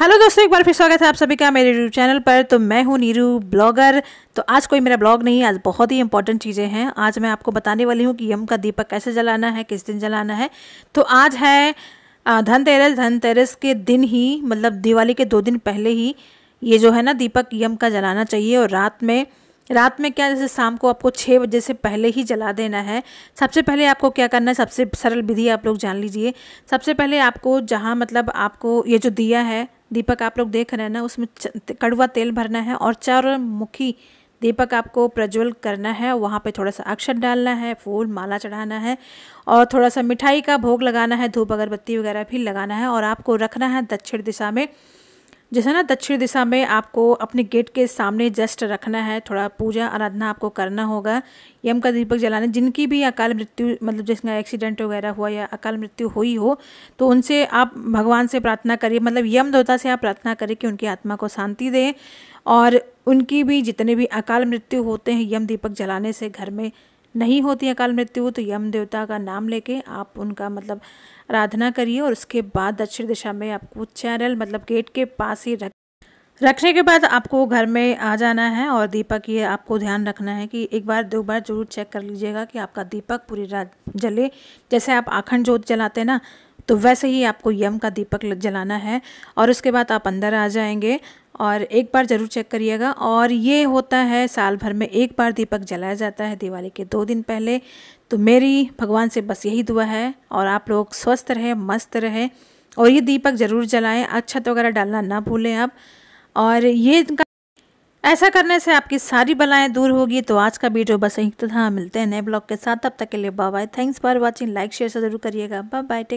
hello दोस्तों एक बार फिर स्वागत है आप सभी का मेरे यूट्यूब चैनल पर तो मैं हूँ नीरू ब्लॉगर तो आज कोई मेरा ब्लॉग नहीं आज बहुत ही इंपॉर्टेंट चीज़ें हैं आज मैं आपको बताने वाली हूँ कि यम का दीपक कैसे जलाना है किस दिन जलाना है तो आज है धनतेरस धनतेरस के दिन ही मतलब दिवाली के दो दिन पहले ही ये जो है ना दीपक यम का जलाना चाहिए और रात में रात में क्या जैसे शाम को आपको छः बजे से पहले ही जला देना है सबसे पहले आपको क्या करना है सबसे सरल विधि आप लोग जान लीजिए सबसे पहले आपको जहाँ मतलब आपको ये जो दिया है दीपक आप लोग देख रहे हैं ना उसमें कड़वा तेल भरना है और चार मुखी दीपक आपको प्रज्वल करना है वहाँ पे थोड़ा सा अक्षर डालना है फूल माला चढ़ाना है और थोड़ा सा मिठाई का भोग लगाना है धूप अगरबत्ती वगैरह भी लगाना है और आपको रखना है दक्षिण दिशा में जैसे ना दक्षिण दिशा में आपको अपने गेट के सामने जस्ट रखना है थोड़ा पूजा आराधना आपको करना होगा यम का दीपक जलाना जिनकी भी अकाल मृत्यु मतलब जिसका एक्सीडेंट वगैरह हुआ या अकाल मृत्यु हुई हो तो उनसे आप भगवान से प्रार्थना करिए मतलब यम देवता से आप प्रार्थना करें कि उनकी आत्मा को शांति दें और उनकी भी जितने भी अकाल मृत्यु होते हैं यम दीपक जलाने से घर में नहीं होती अकाल मृत्यु तो यम देवता का नाम लेके आप उनका मतलब आराधना करिए और उसके बाद दक्षिण दिशा में आपको चैनल मतलब गेट के पास ही रख रखने के बाद आपको घर में आ जाना है और दीपक ये आपको ध्यान रखना है कि एक बार दो बार जरूर चेक कर लीजिएगा कि आपका दीपक पूरी रात जले जैसे आप आखंड जोत जलाते हैं ना तो वैसे ही आपको यम का दीपक जलाना है और उसके बाद आप अंदर आ जाएंगे और एक बार ज़रूर चेक करिएगा और ये होता है साल भर में एक बार दीपक जलाया जाता है दिवाली के दो दिन पहले तो मेरी भगवान से बस यही दुआ है और आप लोग स्वस्थ रहें मस्त रहें और ये दीपक ज़रूर जलाएं अच्छत तो वगैरह डालना ना भूलें आप और ये ऐसा करने से आपकी सारी बलाएं दूर होगी तो आज का वीडियो बस यही तो था मिलते हैं नए ब्लॉग के साथ तब तक के लिए bye bye thanks for watching like share से जरूर करिएगा बाय बाय टेक